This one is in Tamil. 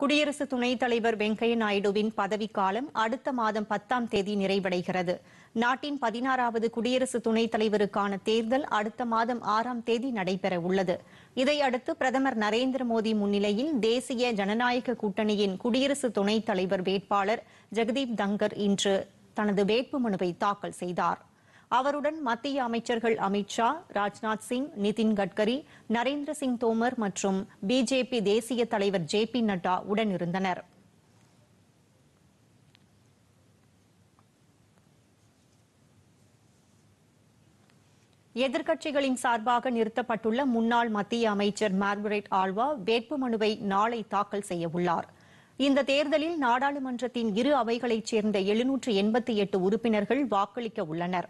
குடியரசு துணைத் தலைவர் வெங்கையா நாயுடுவின் பதவிக்காலம் அடுத்த மாதம் பத்தாம் தேதி நிறைவடைகிறது நாட்டின் பதினாறாவது குடியரசு துணைத் தலைவருக்கான தேர்தல் அடுத்த மாதம் ஆறாம் தேதி நடைபெற உள்ளது இதையடுத்து பிரதமர் நரேந்திர மோடி முன்னிலையில் தேசிய ஜனநாயக கூட்டணியின் குடியரசு துணைத் தலைவர் வேட்பாளர் ஜெகதீப் தங்கர் இன்று தனது வேட்புமனுவை தாக்கல் செய்தார் அவருடன் மத்திய அமைச்சர்கள் அமித் ஷா ராஜ்நாத் சிங் நிதின் கட்கரி நரேந்திர சிங் தோமர் மற்றும் பிஜேபி தேசிய தலைவர் ஜே பி நட்டா உடனிருந்தனர் எதிர்க்கட்சிகளின் சார்பாக நிறுத்தப்பட்டுள்ள முன்னாள் மத்திய அமைச்சர் மார்கரெட் ஆழ்வா வேட்புமனுவை நாளை தாக்கல் செய்ய உள்ளார் இந்த தேர்தலில் நாடாளுமன்றத்தின் இரு அவைகளைச் சேர்ந்த எழுநூற்று எண்பத்தி எட்டு உறுப்பினர்கள் வாக்களிக்க உள்ளனா்